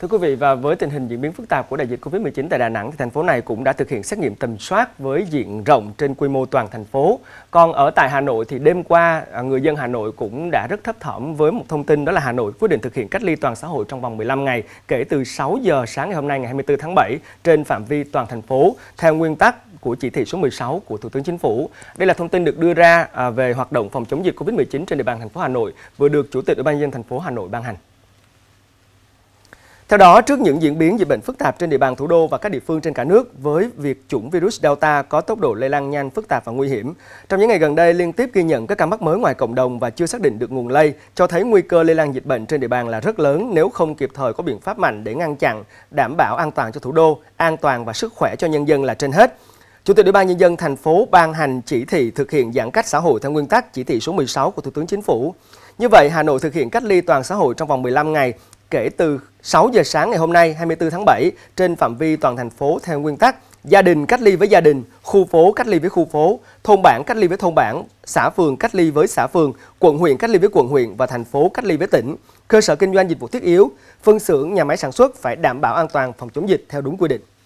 Thưa quý vị và với tình hình diễn biến phức tạp của đại dịch Covid-19 tại Đà Nẵng thì thành phố này cũng đã thực hiện xét nghiệm tầm soát với diện rộng trên quy mô toàn thành phố. Còn ở tại Hà Nội thì đêm qua à, người dân Hà Nội cũng đã rất thấp thỏm với một thông tin đó là Hà Nội quyết định thực hiện cách ly toàn xã hội trong vòng 15 ngày kể từ 6 giờ sáng ngày hôm nay ngày 24 tháng 7 trên phạm vi toàn thành phố theo nguyên tắc của chỉ thị số 16 của Thủ tướng Chính phủ. Đây là thông tin được đưa ra à, về hoạt động phòng chống dịch Covid-19 trên địa bàn thành phố Hà Nội vừa được Chủ tịch Ủy ban nhân thành phố Hà Nội ban hành. Theo đó, trước những diễn biến dịch bệnh phức tạp trên địa bàn thủ đô và các địa phương trên cả nước với việc chủng virus Delta có tốc độ lây lan nhanh, phức tạp và nguy hiểm, trong những ngày gần đây liên tiếp ghi nhận các ca mắc mới ngoài cộng đồng và chưa xác định được nguồn lây, cho thấy nguy cơ lây lan dịch bệnh trên địa bàn là rất lớn nếu không kịp thời có biện pháp mạnh để ngăn chặn, đảm bảo an toàn cho thủ đô, an toàn và sức khỏe cho nhân dân là trên hết. Chủ tịch Ủy ban nhân dân thành phố ban hành chỉ thị thực hiện giãn cách xã hội theo nguyên tắc chỉ thị số 16 của Thủ tướng Chính phủ. Như vậy, Hà Nội thực hiện cách ly toàn xã hội trong vòng 15 ngày kể từ 6 giờ sáng ngày hôm nay 24 tháng 7 trên phạm vi toàn thành phố theo nguyên tắc gia đình cách ly với gia đình, khu phố cách ly với khu phố, thôn bản cách ly với thôn bản, xã phường cách ly với xã phường, quận huyện cách ly với quận huyện và thành phố cách ly với tỉnh. Cơ sở kinh doanh dịch vụ thiết yếu, phân xưởng, nhà máy sản xuất phải đảm bảo an toàn phòng chống dịch theo đúng quy định.